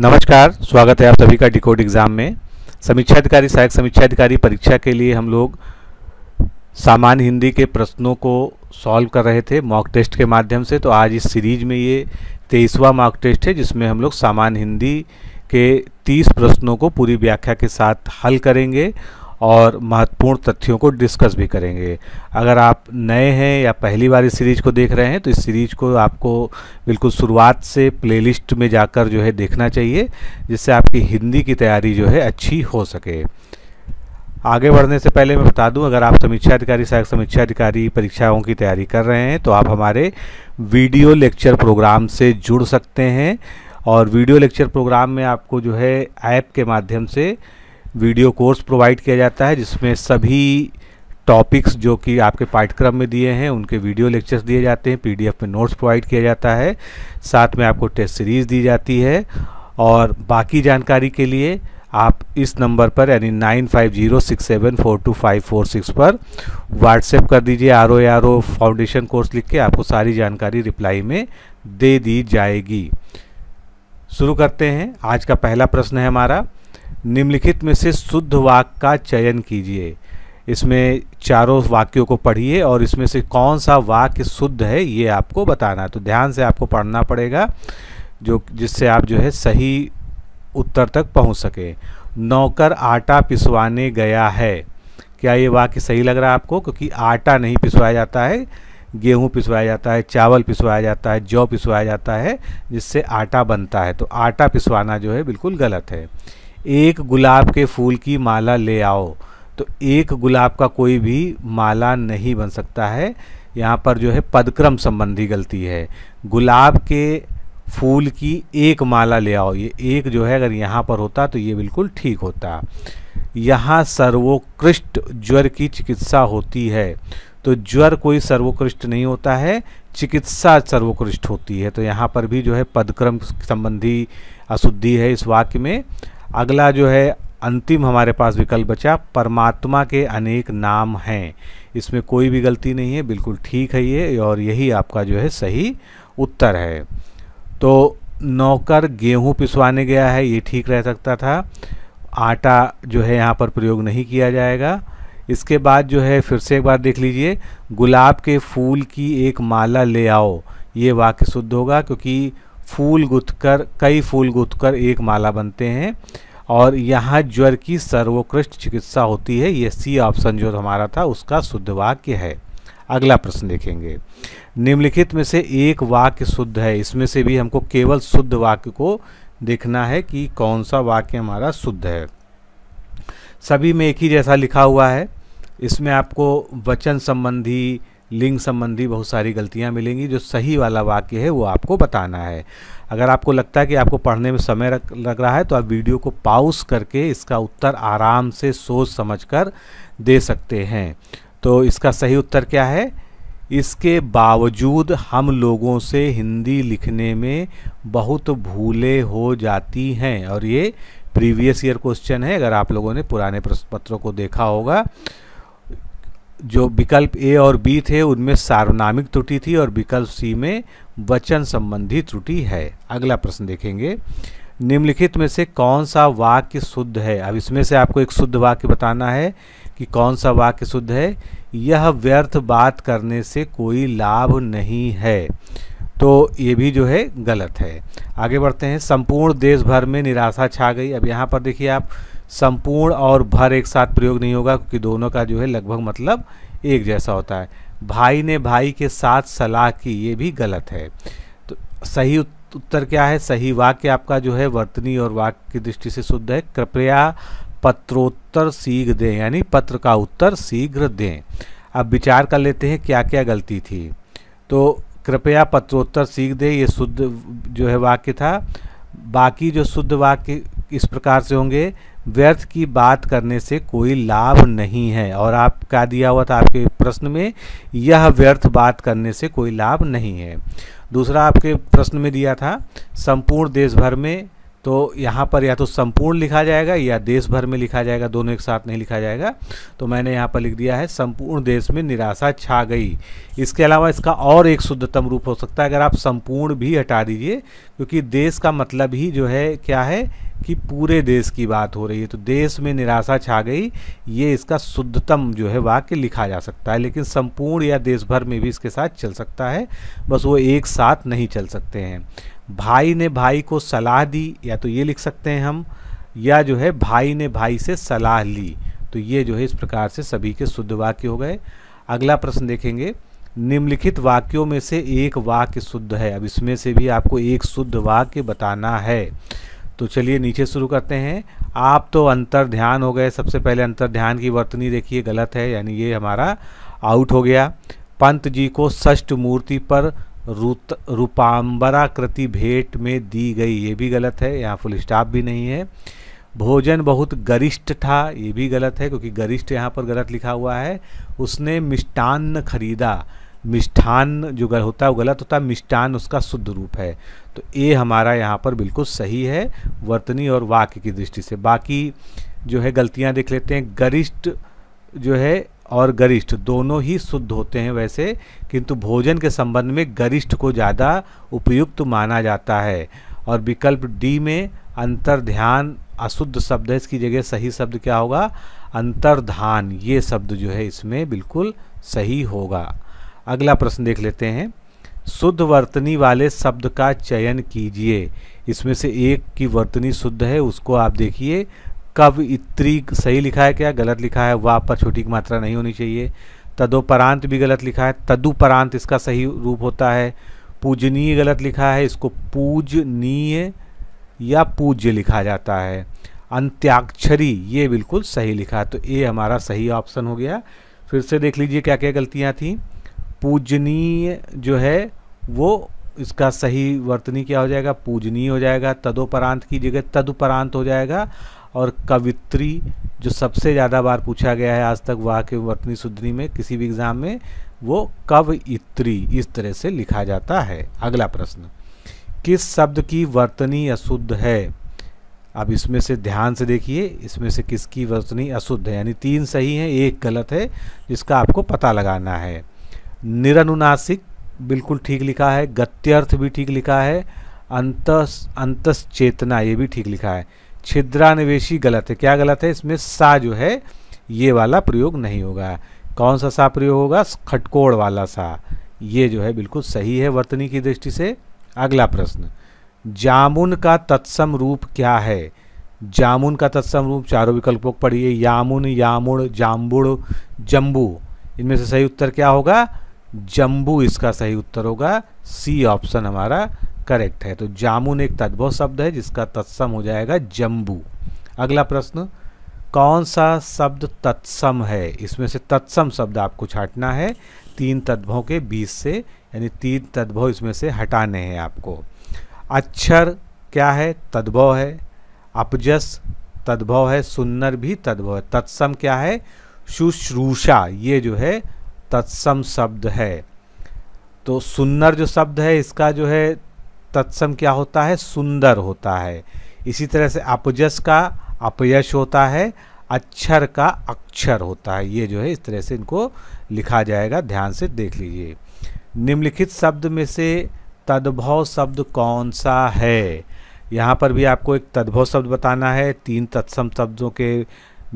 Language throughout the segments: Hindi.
नमस्कार स्वागत है आप सभी का डिकोड एग्ज़ाम में समीक्षा अधिकारी सहायक समीक्षा अधिकारी परीक्षा के लिए हम लोग सामान्य हिंदी के प्रश्नों को सॉल्व कर रहे थे मॉक टेस्ट के माध्यम से तो आज इस सीरीज में ये तेईसवा मॉक टेस्ट है जिसमें हम लोग सामान्य हिंदी के 30 प्रश्नों को पूरी व्याख्या के साथ हल करेंगे और महत्वपूर्ण तथ्यों को डिस्कस भी करेंगे अगर आप नए हैं या पहली बार इस सीरीज़ को देख रहे हैं तो इस सीरीज़ को आपको बिल्कुल शुरुआत से प्लेलिस्ट में जाकर जो है देखना चाहिए जिससे आपकी हिंदी की तैयारी जो है अच्छी हो सके आगे बढ़ने से पहले मैं बता दूं अगर आप समीक्षा अधिकारी सहायक समीक्षा अधिकारी परीक्षाओं की तैयारी कर रहे हैं तो आप हमारे वीडियो लेक्चर प्रोग्राम से जुड़ सकते हैं और वीडियो लेक्चर प्रोग्राम में आपको जो है ऐप के माध्यम से वीडियो कोर्स प्रोवाइड किया जाता है जिसमें सभी टॉपिक्स जो कि आपके पाठ्यक्रम में दिए हैं उनके वीडियो लेक्चर्स दिए जाते हैं पीडीएफ में नोट्स प्रोवाइड किया जाता है साथ में आपको टेस्ट सीरीज़ दी जाती है और बाकी जानकारी के लिए आप इस नंबर पर यानी nine five zero six seven four two five four six पर व्हाट्सएप कर दीजिए R O R O foundation course लिख के आपको सारी जानकारी रिप्लाई में दे दी जाएगी शुरू करते हैं आज का पहला प्रश्न है हमारा निम्नलिखित में से शुद्ध वाक्य का चयन कीजिए इसमें चारों वाक्यों को पढ़िए और इसमें से कौन सा वाक्य शुद्ध है ये आपको बताना है तो ध्यान से आपको पढ़ना पड़ेगा जो जिससे आप जो है सही उत्तर तक पहुंच सके नौकर आटा पिसवाने गया है क्या ये वाक्य सही लग रहा है आपको क्योंकि आटा नहीं पिसवाया जाता है गेहूँ पिसवाया जाता है चावल पिसवाया जाता है जौ पिसवाया जाता है जिससे आटा बनता है तो आटा पिसवाना जो है बिल्कुल गलत है एक गुलाब के फूल की माला ले आओ तो एक गुलाब का कोई भी माला नहीं बन सकता है यहाँ पर जो है पदक्रम संबंधी गलती है गुलाब के फूल की एक माला ले आओ ये एक जो है अगर यहाँ पर होता तो ये बिल्कुल ठीक होता यहाँ सर्वोत्कृष्ट ज्वर की चिकित्सा होती है तो ज्वर कोई सर्वोत्कृष्ट नहीं होता है चिकित्सा सर्वोत्कृष्ट होती है तो यहाँ पर भी जो है पदक्रम संबंधी अशुद्धि है इस वाक्य में अगला जो है अंतिम हमारे पास विकल्प बचा परमात्मा के अनेक नाम हैं इसमें कोई भी गलती नहीं है बिल्कुल ठीक है ये और यही आपका जो है सही उत्तर है तो नौकर गेहूं पिसवाने गया है ये ठीक रह सकता था आटा जो है यहाँ पर प्रयोग नहीं किया जाएगा इसके बाद जो है फिर से एक बार देख लीजिए गुलाब के फूल की एक माला ले आओ ये वाक्य शुद्ध होगा क्योंकि फूल गुथकर कई फूल गुथकर एक माला बनते हैं और यहाँ ज्वर की सर्वोत्कृष्ट चिकित्सा होती है ये सी ऑप्शन जो हमारा था उसका शुद्ध वाक्य है अगला प्रश्न देखेंगे निम्नलिखित में से एक वाक्य शुद्ध है इसमें से भी हमको केवल शुद्ध वाक्य को देखना है कि कौन सा वाक्य हमारा शुद्ध है सभी में एक ही जैसा लिखा हुआ है इसमें आपको वचन संबंधी लिंग संबंधी बहुत सारी गलतियाँ मिलेंगी जो सही वाला वाक्य है वो आपको बताना है अगर आपको लगता है कि आपको पढ़ने में समय लग रहा है तो आप वीडियो को पाउस करके इसका उत्तर आराम से सोच समझ कर दे सकते हैं तो इसका सही उत्तर क्या है इसके बावजूद हम लोगों से हिंदी लिखने में बहुत भूले हो जाती हैं और ये प्रीवियस ईयर क्वेश्चन है अगर आप लोगों ने पुराने प्रश्न पत्रों को देखा होगा जो विकल्प ए और बी थे उनमें सार्वनामिक त्रुटि थी और विकल्प सी में वचन संबंधी त्रुटि है अगला प्रश्न देखेंगे निम्नलिखित में से कौन सा वाक्य शुद्ध है अब इसमें से आपको एक शुद्ध वाक्य बताना है कि कौन सा वाक्य शुद्ध है यह व्यर्थ बात करने से कोई लाभ नहीं है तो ये भी जो है गलत है आगे बढ़ते हैं संपूर्ण देश भर में निराशा छा गई अब यहाँ पर देखिए आप संपूर्ण और भर एक साथ प्रयोग नहीं होगा क्योंकि दोनों का जो है लगभग मतलब एक जैसा होता है भाई ने भाई के साथ सलाह की ये भी गलत है तो सही उत्तर क्या है सही वाक्य आपका जो है वर्तनी और वाक्य की दृष्टि से शुद्ध है कृपया पत्रोत्तर शीघ्र दें यानी पत्र का उत्तर शीघ्र दें अब विचार कर लेते हैं क्या क्या गलती थी तो कृपया पत्रोत्तर सीख दें ये शुद्ध जो है वाक्य था बाकी जो शुद्ध वाक्य इस प्रकार से होंगे व्यर्थ की बात करने से कोई लाभ नहीं है और आप क्या दिया हुआ था आपके प्रश्न में यह व्यर्थ बात करने से कोई लाभ नहीं है दूसरा आपके प्रश्न में दिया था संपूर्ण देश भर में तो यहाँ पर या तो संपूर्ण लिखा जाएगा या देश भर में लिखा जाएगा दोनों एक साथ नहीं लिखा जाएगा तो मैंने यहाँ पर लिख दिया है संपूर्ण देश में निराशा छा गई इसके अलावा इसका और एक शुद्धतम रूप हो सकता है अगर आप संपूर्ण भी हटा दीजिए क्योंकि देश का मतलब ही जो है क्या है कि पूरे देश की बात हो रही है तो देश में निराशा छा गई ये इसका शुद्धतम जो है वाक्य लिखा जा सकता है लेकिन संपूर्ण या देश भर में भी इसके साथ चल सकता है बस वो एक साथ नहीं चल सकते हैं भाई ने भाई को सलाह दी या तो ये लिख सकते हैं हम या जो है भाई ने भाई से सलाह ली तो ये जो है इस प्रकार से सभी के शुद्ध वाक्य हो गए अगला प्रश्न देखेंगे निम्नलिखित वाक्यों में से एक वाक्य शुद्ध है अब इसमें से भी आपको एक शुद्ध वाक्य बताना है तो चलिए नीचे शुरू करते हैं आप तो अंतर ध्यान हो गए सबसे पहले अंतर ध्यान की वर्तनी देखिए गलत है यानी ये हमारा आउट हो गया पंत जी को षष्ठ मूर्ति पर रूत रूपांबराकृति भेंट में दी गई ये भी गलत है यहाँ फुल स्टाफ भी नहीं है भोजन बहुत गरिष्ठ था ये भी गलत है क्योंकि गरिष्ठ यहाँ पर गलत लिखा हुआ है उसने मिष्टान्न खरीदा मिष्ठान जो गल होता है वो गलत होता है मिष्टान उसका शुद्ध रूप है तो ये हमारा यहाँ पर बिल्कुल सही है वर्तनी और वाक्य की दृष्टि से बाकी जो है गलतियाँ देख लेते हैं गरिष्ठ जो है और गरिष्ठ दोनों ही शुद्ध होते हैं वैसे किंतु भोजन के संबंध में गरिष्ठ को ज़्यादा उपयुक्त माना जाता है और विकल्प डी में अंतर ध्यान अशुद्ध शब्द है इसकी जगह सही शब्द क्या होगा अंतर्धान ये शब्द जो है इसमें बिल्कुल सही होगा अगला प्रश्न देख लेते हैं शुद्ध वर्तनी वाले शब्द का चयन कीजिए इसमें से एक की वर्तनी शुद्ध है उसको आप देखिए कवयित्री सही लिखा है क्या गलत लिखा है वाह पर छोटी की मात्रा नहीं होनी चाहिए तदोपरांत भी गलत लिखा है तदुपरांत इसका सही रूप होता है पूजनीय गलत लिखा है इसको पूजनीय या पूज्य लिखा जाता है अंत्याक्षरी ये बिल्कुल सही लिखा है तो ए हमारा सही ऑप्शन हो गया फिर से देख लीजिए क्या क्या गलतियाँ थी पूजनीय जो है वो इसका सही वर्तनी क्या हो जाएगा पूजनीय हो जाएगा तदोपरांत की जगह तदुपरांत हो जाएगा और कवित्री जो सबसे ज़्यादा बार पूछा गया है आज तक वाह के वर्तनी सुधरी में किसी भी एग्ज़ाम में वो कवयित्री इस तरह से लिखा जाता है अगला प्रश्न किस शब्द की वर्तनी अशुद्ध है अब इसमें से ध्यान से देखिए इसमें से किसकी वर्तनी अशुद्ध है यानी तीन सही है एक गलत है जिसका आपको पता लगाना है निरनुनासिक बिल्कुल ठीक लिखा है गत्यर्थ भी ठीक लिखा है अंतस अंतस चेतना ये भी ठीक लिखा है छिद्रानिवेशी गलत है क्या गलत है इसमें सा जो है ये वाला प्रयोग नहीं होगा कौन सा सा प्रयोग होगा खटकोड़ वाला सा ये जो है बिल्कुल सही है वर्तनी की दृष्टि से अगला प्रश्न जामुन का तत्सम रूप क्या है जामुन का तत्सम रूप चारों विकल्पों को पढ़िए यामुन यामुड़ जाम्बुड़ जम्बू इनमें से सही उत्तर क्या होगा जम्बू इसका सही उत्तर होगा सी ऑप्शन हमारा करेक्ट है तो जामुन एक तद्भव शब्द है जिसका तत्सम हो जाएगा जम्बू अगला प्रश्न कौन सा शब्द तत्सम है इसमें से तत्सम शब्द आपको छाटना है तीन तद्भव के बीच से यानी तीन तद्भव इसमें से हटाने हैं आपको अक्षर क्या है तद्भव है अपजस तद्भव है सुन्नर भी तद्भव है तत्सम क्या है शुश्रूषा ये जो है तत्सम शब्द है तो सुन्नर जो शब्द है इसका जो है तत्सम क्या होता है सुंदर होता है इसी तरह से अपजस का अपयश होता है अक्षर का अक्षर होता है ये जो है इस तरह से इनको लिखा जाएगा ध्यान से देख लीजिए निम्नलिखित शब्द में से तद्भव शब्द कौन सा है यहाँ पर भी आपको एक तद्भव शब्द बताना है तीन तत्सम शब्दों के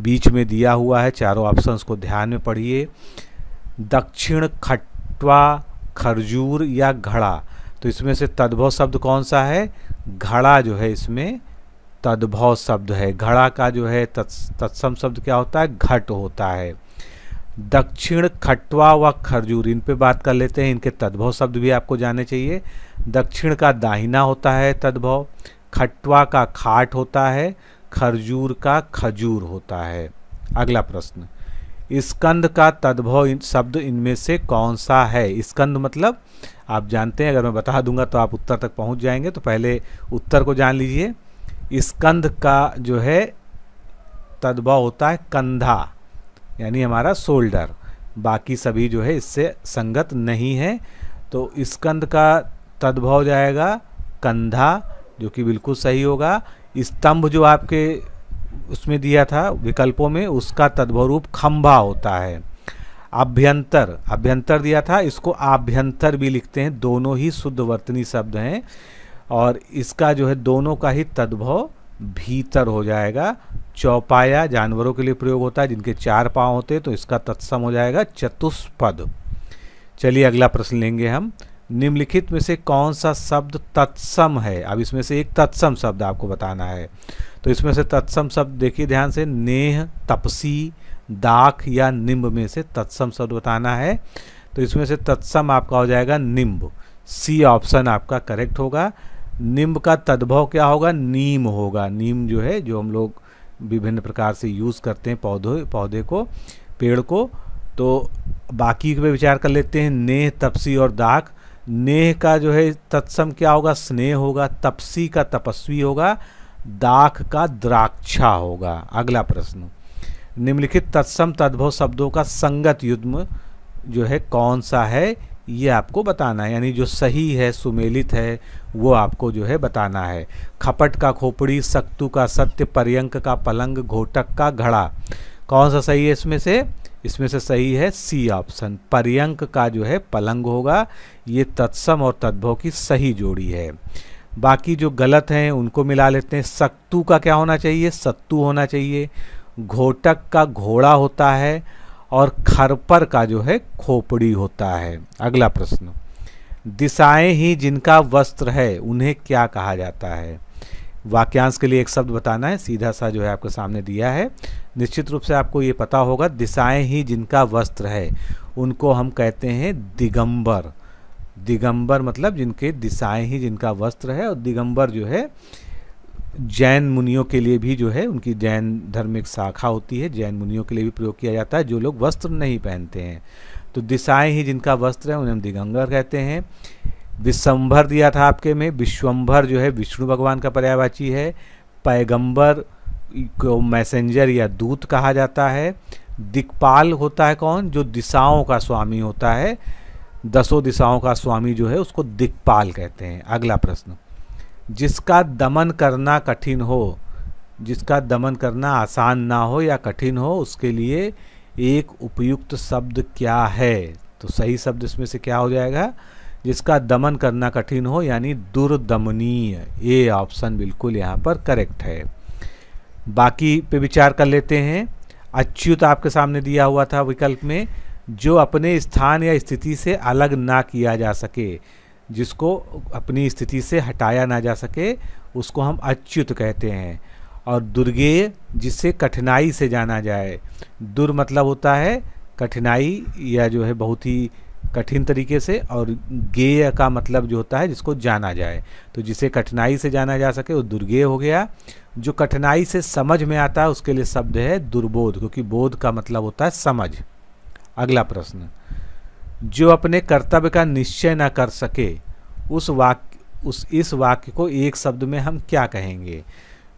बीच में दिया हुआ है चारों ऑप्शंस को ध्यान में पढ़िए दक्षिण खटवा खरजूर या घड़ा तो इसमें से तद्भव शब्द कौन सा है घड़ा जो है इसमें तद्भव शब्द है घड़ा का जो है तत्सम शब्द क्या होता है घट होता है दक्षिण खटवा व खरजूर इन पे बात कर लेते हैं इनके तद्भव शब्द भी आपको जाने चाहिए दक्षिण का दाहिना होता है तद्भव खटवा का खाट होता है खरजूर का खजूर होता है अगला प्रश्न स्कंद का तद्भव इन शब्द इनमें से कौन सा है स्कंद मतलब आप जानते हैं अगर मैं बता दूंगा तो आप उत्तर तक पहुंच जाएंगे तो पहले उत्तर को जान लीजिए स्कंध का जो है तदबा होता है कंधा यानी हमारा शोल्डर बाकी सभी जो है इससे संगत नहीं है तो स्कंद का तद्भव हो जाएगा कंधा जो कि बिल्कुल सही होगा स्तंभ जो आपके उसमें दिया था विकल्पों में उसका तद्भव रूप खम्भा होता है अभ्यंतर अभ्यंतर दिया था इसको आभ्यंतर भी लिखते हैं दोनों ही शुद्ध वर्तनी शब्द हैं और इसका जो है दोनों का ही तद्भव भीतर हो जाएगा चौपाया जानवरों के लिए प्रयोग होता है जिनके चार पाँव होते हैं तो इसका तत्सम हो जाएगा चतुष्पद चलिए अगला प्रश्न लेंगे हम निम्नलिखित में से कौन सा शब्द तत्सम है अब इसमें से एक तत्सम शब्द आपको बताना है तो इसमें से तत्सम शब्द देखिए ध्यान से नेह तपसी दाख या निम्ब में से तत्सम शब्द बताना है तो इसमें से तत्सम आपका हो जाएगा निम्ब सी ऑप्शन आपका करेक्ट होगा निम्ब का तद्भव क्या होगा नीम होगा नीम जो है जो हम लोग विभिन्न प्रकार से यूज़ करते हैं पौधों पौधे को पेड़ को तो बाकी पे विचार कर लेते हैं नेह तपसी और दाख नेह का जो है तत्सम क्या होगा स्नेह होगा तपसी का तपस्वी होगा दाख का द्राक्षा होगा अगला प्रश्न निम्नलिखित तत्सम तद्भव शब्दों का संगत युद्म जो है कौन सा है ये आपको बताना है यानी जो सही है सुमेलित है वो आपको जो है बताना है खपट का खोपड़ी सक्तु का सत्य पर्यंक का पलंग घोटक का घड़ा कौन सा सही है इसमें से इसमें से सही है सी ऑप्शन पर्यंक का जो है पलंग होगा ये तत्सम और तद्भव की सही जोड़ी है बाकी जो गलत हैं उनको मिला लेते हैं सत्तू का क्या होना चाहिए सत्तू होना चाहिए घोटक का घोड़ा होता है और खरपर का जो है खोपड़ी होता है अगला प्रश्न दिशाएं ही जिनका वस्त्र है उन्हें क्या कहा जाता है वाक्यांश के लिए एक शब्द बताना है सीधा सा जो है आपके सामने दिया है निश्चित रूप से आपको ये पता होगा दिशाएं ही जिनका वस्त्र है उनको हम कहते हैं दिगंबर दिगंबर मतलब जिनके दिशाएं ही जिनका वस्त्र है और दिगंबर जो है जैन मुनियों के लिए भी जो है उनकी जैन धार्मिक शाखा होती है जैन मुनियों के लिए भी प्रयोग किया जाता है जो लोग वस्त्र नहीं पहनते हैं तो दिशाएं ही जिनका वस्त्र है उन्हें हम दिगंगर कहते हैं विश्वम्भर दिया था आपके में विश्वम्भर जो है विष्णु भगवान का पर्यावाची है पैगंबर को मैसेंजर या दूत कहा जाता है दिक्पाल होता है कौन जो दिशाओं का स्वामी होता है दसों दिशाओं का स्वामी जो है उसको दिक्पाल कहते हैं अगला प्रश्न जिसका दमन करना कठिन हो जिसका दमन करना आसान ना हो या कठिन हो उसके लिए एक उपयुक्त शब्द क्या है तो सही शब्द इसमें से क्या हो जाएगा जिसका दमन करना कठिन हो यानी दुर्दमनीय ये ऑप्शन बिल्कुल यहाँ पर करेक्ट है बाकी पे विचार कर लेते हैं अच्युत आपके सामने दिया हुआ था विकल्प में जो अपने स्थान या स्थिति से अलग ना किया जा सके जिसको अपनी स्थिति से हटाया ना जा सके उसको हम अच्युत कहते हैं और दुर्गे जिससे कठिनाई से जाना जाए दुर् मतलब होता है कठिनाई या जो है बहुत ही कठिन तरीके से और गेय का मतलब जो होता है जिसको जाना जाए तो जिसे कठिनाई से जाना जा सके वो दुर्गेय हो गया जो कठिनाई से समझ में आता है उसके लिए शब्द है दुर्बोध क्योंकि बोध का मतलब होता है समझ अगला प्रश्न जो अपने कर्तव्य का निश्चय ना कर सके उस वाक्य उस इस वाक्य को एक शब्द में हम क्या कहेंगे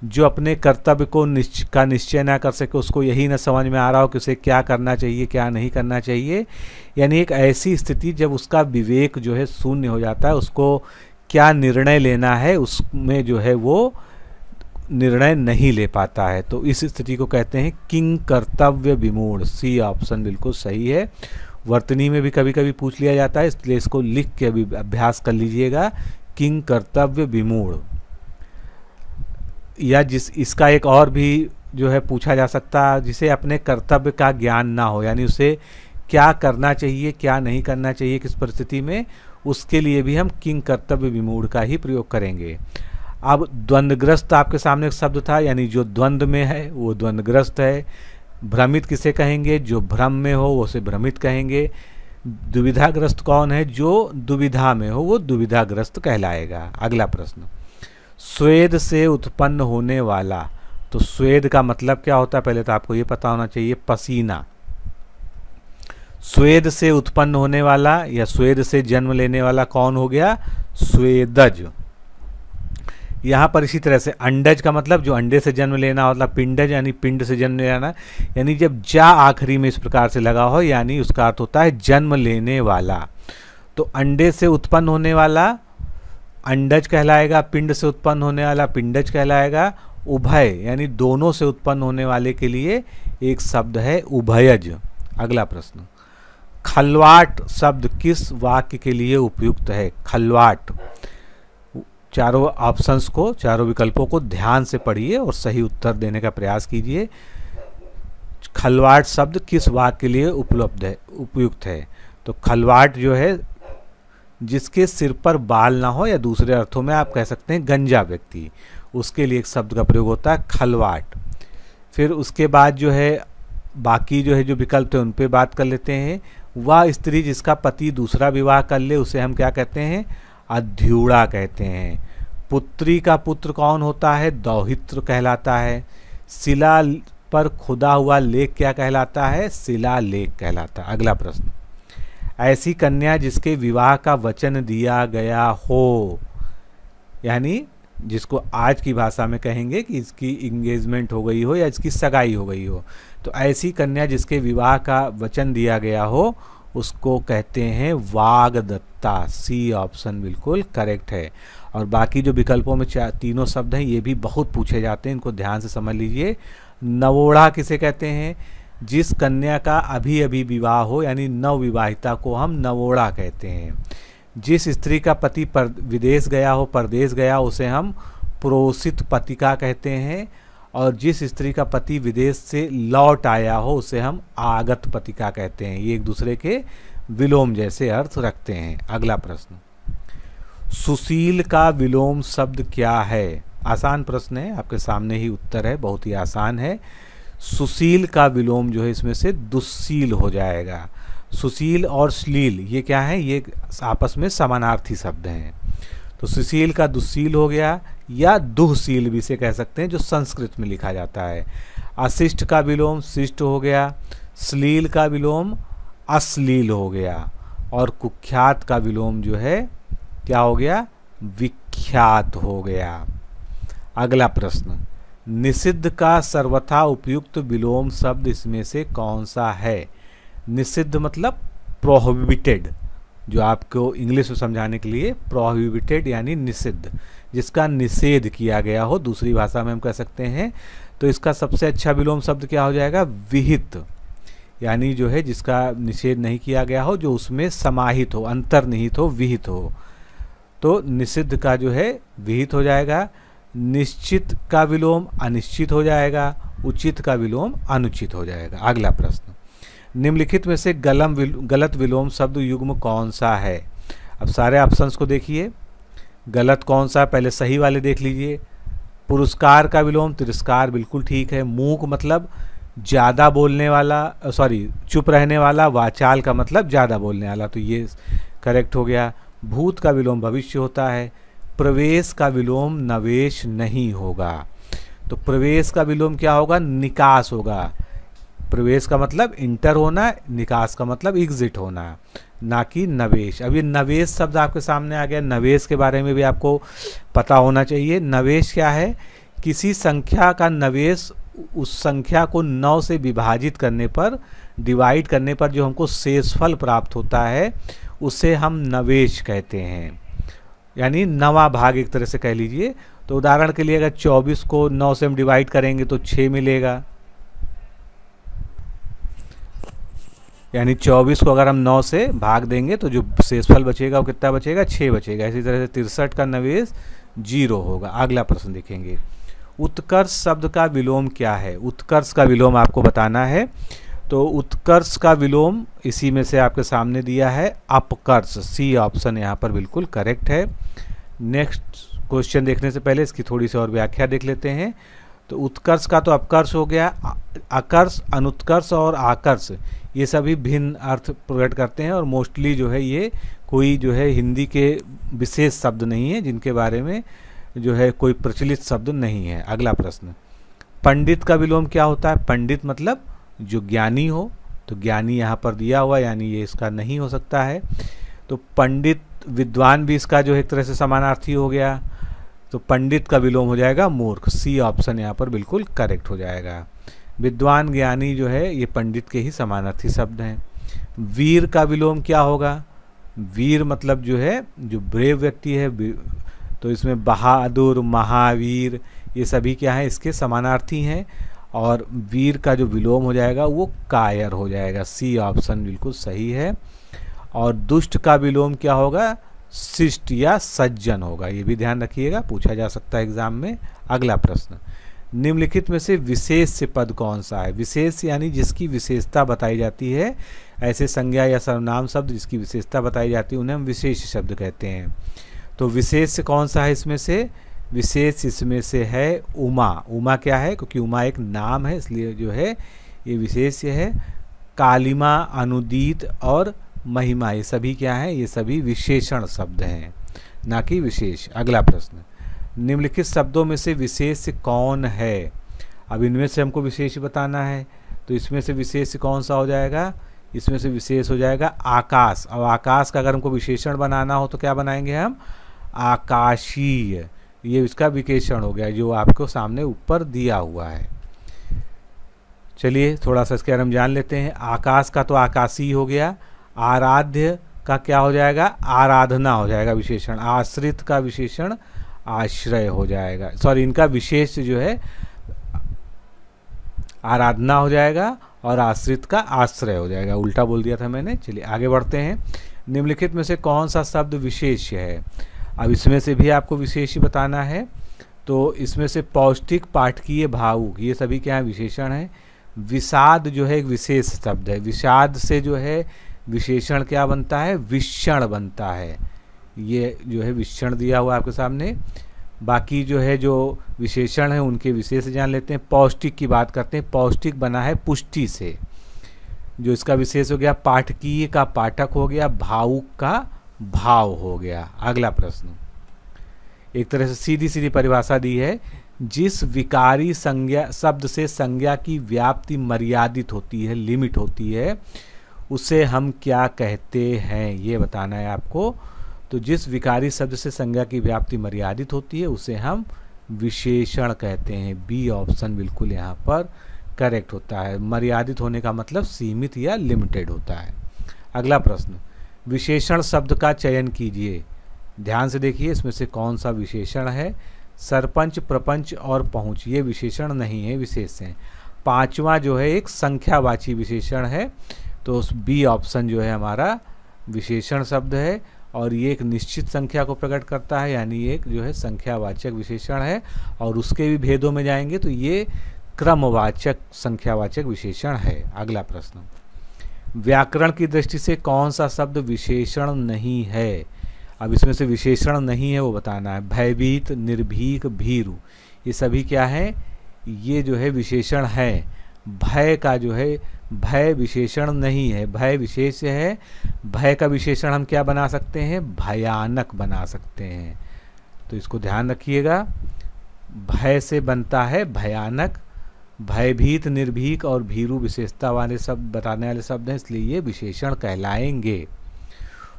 जो अपने कर्तव्य को निश्च का निश्चय ना कर सके उसको यही ना समझ में आ रहा हो कि उसे क्या करना चाहिए क्या नहीं करना चाहिए यानी एक ऐसी स्थिति जब उसका विवेक जो है शून्य हो जाता है उसको क्या निर्णय लेना है उसमें जो है वो निर्णय नहीं ले पाता है तो इस स्थिति को कहते हैं किंग कर्तव्य विमूढ़ सी ऑप्शन बिल्कुल सही है वर्तनी में भी कभी कभी पूछ लिया जाता है इसलिए इसको लिख के अभी अभ्यास कर लीजिएगा किंग कर्तव्य विमूढ़ या जिस इसका एक और भी जो है पूछा जा सकता है जिसे अपने कर्तव्य का ज्ञान ना हो यानी उसे क्या करना चाहिए क्या नहीं करना चाहिए किस परिस्थिति में उसके लिए भी हम किंग कर्तव्य विमूढ़ का ही प्रयोग करेंगे अब द्वंद्वग्रस्त आपके सामने एक शब्द था यानी जो द्वंद्व में है वो द्वंद्वग्रस्त है भ्रमित किसे कहेंगे जो भ्रम में हो उसे भ्रमित कहेंगे दुविधाग्रस्त कौन है जो दुविधा में हो वो दुविधाग्रस्त कहलाएगा अगला प्रश्न स्वेद से उत्पन्न होने वाला तो स्वेद का मतलब क्या होता है पहले तो आपको ये पता होना चाहिए पसीना स्वेद से उत्पन्न होने वाला या स्वेद से जन्म लेने वाला कौन हो गया स्वेदज यहाँ पर इसी तरह से अंडज का मतलब जो अंडे से जन्म लेना मतलब पिंडज यानी पिंड से जन्म लेना यानी जब जा आखिरी में इस प्रकार से लगा हो यानी उसका अर्थ होता है जन्म लेने वाला तो अंडे से उत्पन्न होने वाला अंडज कहलाएगा पिंड से उत्पन्न होने वाला पिंडज कहलाएगा उभय यानी दोनों से उत्पन्न होने वाले के लिए एक शब्द है उभयज अगला प्रश्न खलवाट शब्द किस वाक्य के लिए उपयुक्त है खलवाट चारों ऑप्शंस को चारों विकल्पों को ध्यान से पढ़िए और सही उत्तर देने का प्रयास कीजिए खलवाट शब्द किस वाक्य के लिए उपलब्ध है उपयुक्त है तो खलवाट जो है जिसके सिर पर बाल ना हो या दूसरे अर्थों में आप कह सकते हैं गंजा व्यक्ति उसके लिए एक शब्द का प्रयोग होता है खलवाट फिर उसके बाद जो है बाकी जो है जो विकल्प है उन पर बात कर लेते हैं वह स्त्री जिसका पति दूसरा विवाह कर ले उसे हम क्या कहते हैं अध्यूड़ा कहते हैं पुत्री का पुत्र कौन होता है दौहित्र कहलाता है शिला पर खुदा हुआ लेख क्या कहलाता है शिला लेख कहलाता है अगला प्रश्न ऐसी कन्या जिसके विवाह का वचन दिया गया हो यानी जिसको आज की भाषा में कहेंगे कि इसकी इंगेजमेंट हो गई हो या इसकी सगाई हो गई हो तो ऐसी कन्या जिसके विवाह का वचन दिया गया हो उसको कहते हैं वागदत्ता सी ऑप्शन बिल्कुल करेक्ट है और बाकी जो विकल्पों में तीनों शब्द हैं ये भी बहुत पूछे जाते हैं इनको ध्यान से समझ लीजिए नवोढ़ा किसे कहते हैं जिस कन्या का अभी अभी विवाह हो यानी नवविवाहिता को हम नवोढ़ा कहते हैं जिस स्त्री का पति पर विदेश गया हो परदेश गया उसे हम प्रोसित पतिका कहते हैं और जिस स्त्री का पति विदेश से लौट आया हो उसे हम आगत पतिका कहते हैं ये एक दूसरे के विलोम जैसे अर्थ रखते हैं अगला प्रश्न सुशील का विलोम शब्द क्या है आसान प्रश्न है आपके सामने ही उत्तर है बहुत ही आसान है सुशील का विलोम जो है इसमें से दुशील हो जाएगा सुशील और श्लील ये क्या है ये आपस में समानार्थी शब्द हैं तो सुशील का दुशील हो गया या दुहशील भी इसे कह सकते हैं जो संस्कृत में लिखा जाता है अशिष्ट का विलोम शिष्ट हो गया श्लील का विलोम अश्लील हो गया और कुख्यात का विलोम जो है क्या हो गया विख्यात हो गया अगला प्रश्न निषिद्ध का सर्वथा उपयुक्त विलोम शब्द इसमें से कौन सा है निषिद्ध मतलब प्रोहिबिटेड जो आपको इंग्लिश में समझाने के लिए प्रोहिबिटेड यानी निषिद्ध जिसका निषेध किया गया हो दूसरी भाषा में हम कह सकते हैं तो इसका सबसे अच्छा विलोम शब्द क्या हो जाएगा विहित यानी जो है जिसका निषेध नहीं किया गया हो जो उसमें समाहित हो अंतर्निहित हो विहित हो तो निषिद्ध का जो है विहित हो जाएगा निश्चित का विलोम अनिश्चित हो जाएगा उचित का विलोम अनुचित हो जाएगा अगला प्रश्न निम्नलिखित में से गलम विल, गलत विलोम शब्द युग्म कौन सा है अब सारे ऑप्शंस को देखिए गलत कौन सा पहले सही वाले देख लीजिए पुरस्कार का विलोम तिरस्कार बिल्कुल ठीक है मूक मतलब ज़्यादा बोलने वाला सॉरी चुप रहने वाला वाचाल का मतलब ज़्यादा बोलने वाला तो ये करेक्ट हो गया भूत का विलोम भविष्य होता है प्रवेश का विलोम नवेश नहीं होगा तो प्रवेश का विलोम क्या होगा निकास होगा प्रवेश का मतलब इंटर होना निकास का मतलब एग्जिट होना ना कि नवेश अब ये नवेश शब्द आपके सामने आ गया नवेश के बारे में भी आपको पता होना चाहिए नवेश क्या है किसी संख्या का नवेश उस संख्या को नौ से विभाजित करने पर डिवाइड करने पर जो हमको शेषफल प्राप्त होता है उसे हम नवेश कहते हैं यानी नवा भाग एक तरह से कह लीजिए तो उदाहरण के लिए अगर 24 को 9 से हम डिवाइड करेंगे तो 6 मिलेगा यानी 24 को अगर हम 9 से भाग देंगे तो जो शेषफल बचेगा वो कितना बचेगा 6 बचेगा इसी तरह से तिरसठ का नवेश जीरो होगा अगला प्रश्न देखेंगे उत्कर्ष शब्द का विलोम क्या है उत्कर्ष का विलोम आपको बताना है तो उत्कर्ष का विलोम इसी में से आपके सामने दिया है अपकर्ष सी ऑप्शन यहाँ पर बिल्कुल करेक्ट है नेक्स्ट क्वेश्चन देखने से पहले इसकी थोड़ी सी और व्याख्या देख लेते हैं तो उत्कर्ष का तो अपकर्ष हो गया आकर्ष अनुत्कर्ष और आकर्ष ये सभी भिन्न अर्थ प्रकट करते हैं और मोस्टली जो है ये कोई जो है हिंदी के विशेष शब्द नहीं है जिनके बारे में जो है कोई प्रचलित शब्द नहीं है अगला प्रश्न पंडित का विलोम क्या होता है पंडित मतलब जो ज्ञानी हो तो ज्ञानी यहाँ पर दिया हुआ यानी ये इसका नहीं हो सकता है तो पंडित विद्वान भी इसका जो एक तरह से समानार्थी हो गया तो पंडित का विलोम हो जाएगा मूर्ख सी ऑप्शन यहाँ पर बिल्कुल करेक्ट हो जाएगा विद्वान ज्ञानी जो है ये पंडित के ही समानार्थी शब्द हैं वीर का विलोम क्या होगा वीर मतलब जो है जो ब्रेव व्यक्ति है तो इसमें बहादुर महावीर ये सभी क्या है इसके समानार्थी हैं और वीर का जो विलोम हो जाएगा वो कायर हो जाएगा सी ऑप्शन बिल्कुल सही है और दुष्ट का विलोम क्या होगा शिष्ट या सज्जन होगा ये भी ध्यान रखिएगा पूछा जा सकता है एग्जाम में अगला प्रश्न निम्नलिखित में से विशेष से पद कौन सा है विशेष यानी जिसकी विशेषता बताई जाती है ऐसे संज्ञा या सर्वनाम शब्द जिसकी विशेषता बताई जाती है उन्हें हम विशेष शब्द कहते हैं तो विशेष कौन सा है इसमें से विशेष इसमें से है उमा उमा क्या है क्योंकि उमा एक नाम है इसलिए जो है ये विशेष है कालिमा अनुदीत और महिमा ये सभी क्या हैं ये सभी विशेषण शब्द हैं ना कि विशेष अगला प्रश्न निम्नलिखित शब्दों में से विशेष कौन है अब इनमें से हमको विशेष बताना है तो इसमें से विशेष कौन सा हो जाएगा इसमें से विशेष हो जाएगा आकाश अब आकाश का अगर हमको विशेषण बनाना हो तो क्या बनाएंगे हम आकाशीय ये इसका विकेषण हो गया जो आपको सामने ऊपर दिया हुआ है चलिए थोड़ा सा इसके हम जान लेते हैं आकाश का तो आकाशी हो गया आराध्य का क्या हो जाएगा आराधना हो जाएगा विशेषण आश्रित का विशेषण आश्रय हो जाएगा सॉरी इनका विशेष जो है आराधना हो जाएगा और आश्रित का आश्रय हो जाएगा उल्टा बोल दिया था मैंने चलिए आगे बढ़ते हैं निम्नलिखित में से कौन सा शब्द विशेष है अब इसमें से भी आपको विशेष बताना है तो इसमें से पौष्टिक पाठकीय भावुक ये सभी क्या है विशेषण है विषाद जो है एक विशेष शब्द है विषाद से जो है विशेषण क्या बनता है विषण बनता है ये जो है विषण दिया हुआ आपके सामने बाकी जो है जो विशेषण है उनके विशेष जान लेते हैं पौष्टिक की बात करते हैं पौष्टिक बना है पुष्टि से जो इसका विशेष हो गया पाठकीय का पाठक हो गया भावुक का भाव हो गया अगला प्रश्न एक तरह से सीधी सीधी परिभाषा दी है जिस विकारी संज्ञा शब्द से संज्ञा की व्याप्ति मर्यादित होती है लिमिट होती है उसे हम क्या कहते हैं ये बताना है आपको तो जिस विकारी शब्द से संज्ञा की व्याप्ति मर्यादित होती है उसे हम विशेषण कहते हैं बी ऑप्शन बिल्कुल यहाँ पर करेक्ट होता है मर्यादित होने का मतलब सीमित या लिमिटेड होता है अगला प्रश्न विशेषण शब्द का चयन कीजिए ध्यान से देखिए इसमें से कौन सा विशेषण है सरपंच प्रपंच और पहुँच ये विशेषण नहीं है विशेष हैं पाँचवा जो है एक संख्यावाची विशेषण है तो उस बी ऑप्शन जो है हमारा विशेषण शब्द है और ये एक निश्चित संख्या को प्रकट करता है यानी एक जो है संख्यावाचक विशेषण है और उसके भी भेदों में जाएंगे तो ये क्रमवाचक संख्यावाचक विशेषण है अगला प्रश्न व्याकरण की दृष्टि से कौन सा शब्द विशेषण नहीं है अब इसमें से विशेषण नहीं है वो बताना है भयभीत निर्भीक भीरु ये सभी क्या है ये जो है विशेषण है भय का जो है भय विशेषण नहीं है भय विशेष है भय का विशेषण हम क्या बना सकते हैं भयानक बना सकते हैं तो इसको ध्यान रखिएगा भय से बनता है भयानक भयभीत निर्भीक और भीरू विशेषता वाले शब्द बताने वाले शब्द हैं इसलिए ये विशेषण कहलाएंगे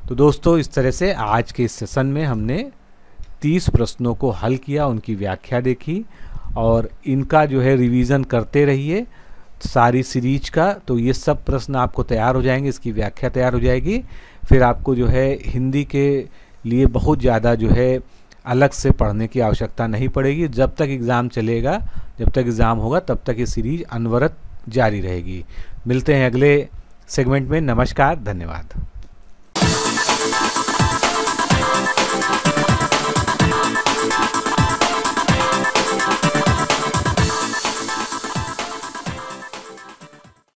तो दोस्तों इस तरह से आज के इस सेशन में हमने तीस प्रश्नों को हल किया उनकी व्याख्या देखी और इनका जो है रिवीजन करते रहिए सारी सीरीज का तो ये सब प्रश्न आपको तैयार हो जाएंगे इसकी व्याख्या तैयार हो जाएगी फिर आपको जो है हिंदी के लिए बहुत ज़्यादा जो है अलग से पढ़ने की आवश्यकता नहीं पड़ेगी जब तक एग्ज़ाम चलेगा जब तक एग्ज़ाम होगा तब तक ये सीरीज़ अनवरत जारी रहेगी मिलते हैं अगले सेगमेंट में नमस्कार धन्यवाद